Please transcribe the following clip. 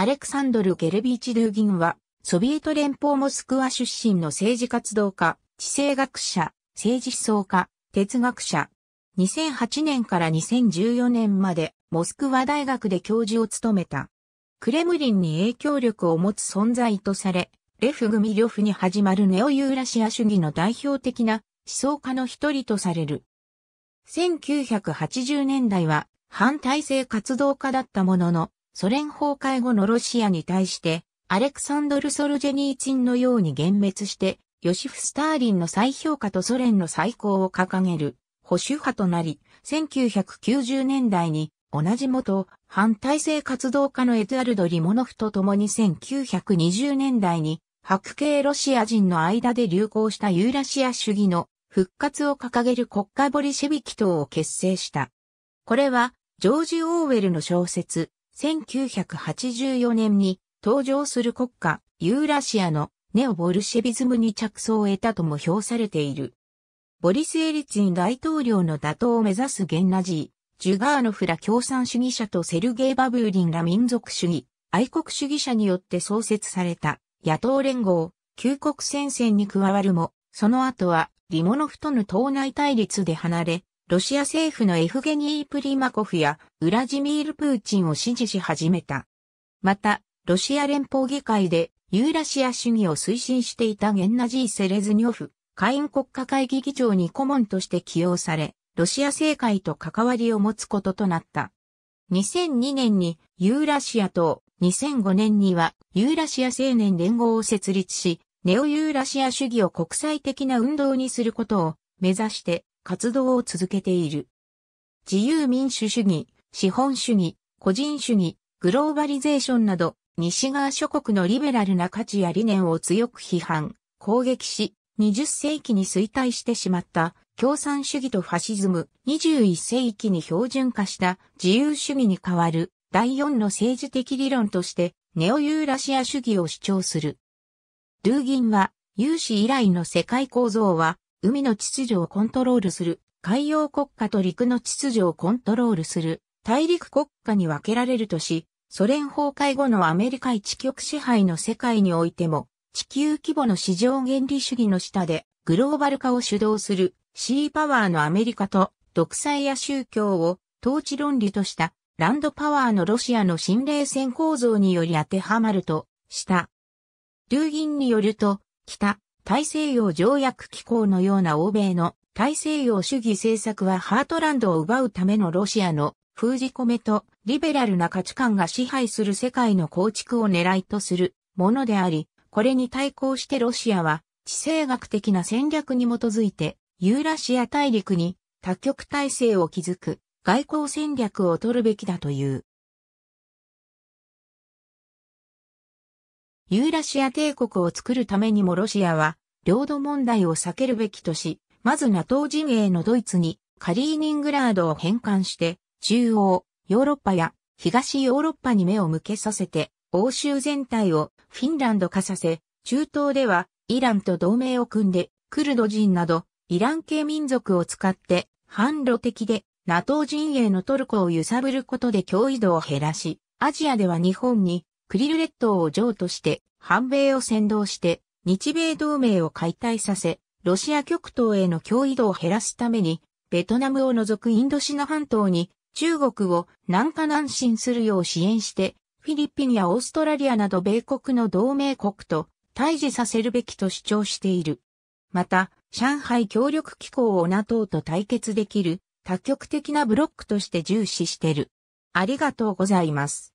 アレクサンドル・ゲルビーチ・ドゥーギンは、ソビエト連邦モスクワ出身の政治活動家、地政学者、政治思想家、哲学者。2008年から2014年まで、モスクワ大学で教授を務めた。クレムリンに影響力を持つ存在とされ、レフ・グミリョフに始まるネオユーラシア主義の代表的な思想家の一人とされる。1980年代は反体制活動家だったものの、ソ連崩壊後のロシアに対して、アレクサンドル・ソルジェニーチンのように幻滅して、ヨシフ・スターリンの再評価とソ連の再興を掲げる保守派となり、1990年代に同じ元反体制活動家のエドアルド・リモノフと共に1920年代に白系ロシア人の間で流行したユーラシア主義の復活を掲げる国家ボリシェビキ党を結成した。これはジョージ・オーウェルの小説1984年に登場する国家、ユーラシアのネオボルシェビズムに着想を得たとも評されている。ボリス・エリツィン大統領の打倒を目指すゲンナジー、ジュガーノフラ共産主義者とセルゲイ・バブーリンら民族主義、愛国主義者によって創設された野党連合、旧国戦線に加わるも、その後はリモノフとの党内対立で離れ、ロシア政府のエフゲニー・プリマコフやウラジミール・プーチンを支持し始めた。また、ロシア連邦議会でユーラシア主義を推進していたゲンナジー・セレズニョフ、下院国家会議議長に顧問として起用され、ロシア政界と関わりを持つこととなった。2002年にユーラシア党、2005年にはユーラシア青年連合を設立し、ネオユーラシア主義を国際的な運動にすることを目指して活動を続けている。自由民主主義、資本主義、個人主義、グローバリゼーションなど、西側諸国のリベラルな価値や理念を強く批判、攻撃し、20世紀に衰退してしまった共産主義とファシズム、21世紀に標準化した自由主義に代わる第4の政治的理論としてネオユーラシア主義を主張する。ルーギンは、有史以来の世界構造は海の秩序をコントロールする、海洋国家と陸の秩序をコントロールする、大陸国家に分けられるとし、ソ連崩壊後のアメリカ一極支配の世界においても、地球規模の市場原理主義の下で、グローバル化を主導する、シーパワーのアメリカと、独裁や宗教を統治論理としたランドパワーのロシアの新冷戦構造により当てはまるとした。ルーギンによると、北、大西洋条約機構のような欧米の大西洋主義政策はハートランドを奪うためのロシアの封じ込めとリベラルな価値観が支配する世界の構築を狙いとするものであり、これに対抗してロシアは地政学的な戦略に基づいてユーラシア大陸に多極体制を築く外交戦略を取るべきだという。ユーラシア帝国を作るためにもロシアは、領土問題を避けるべきとし、まず NATO 陣営のドイツにカリーニングラードを返還して、中央、ヨーロッパや東ヨーロッパに目を向けさせて、欧州全体をフィンランド化させ、中東ではイランと同盟を組んで、クルド人などイラン系民族を使って反路的で NATO 陣営のトルコを揺さぶることで脅威度を減らし、アジアでは日本にクリル列島を譲渡して、反米を先導して、日米同盟を解体させ、ロシア極東への脅威度を減らすために、ベトナムを除くインドシナ半島に中国を南下南進するよう支援して、フィリピンやオーストラリアなど米国の同盟国と対峙させるべきと主張している。また、上海協力機構を NATO と対決できる多極的なブロックとして重視している。ありがとうございます。